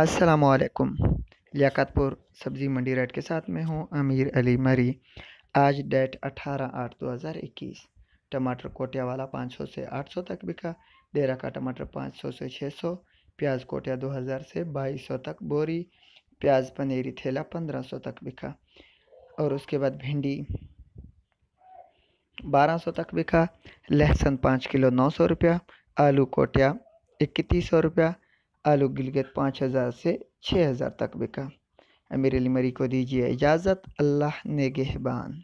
असलकुम लियाकतपुर सब्ज़ी मंडी रेड के साथ में हूँ अमीर अली मरी आज डेट 18 आठ 2021 टमाटर कोटिया वाला 500 से 800 तक बिका डेरा का टमाटर 500 से 600 प्याज कोटिया 2000 से 2200 तक बोरी प्याज पनीरी थैला 1500 तक बिका और उसके बाद भिंडी 1200 तक बिका लहसुन 5 किलो 900 रुपया आलू कोटिया इक्कीस सौ रुपया आलू गिलगत पाँच हज़ार से छः हज़ार तक बिका अमीर अलमरी को दीजिए इजाज़त अल्लाह नेगहबान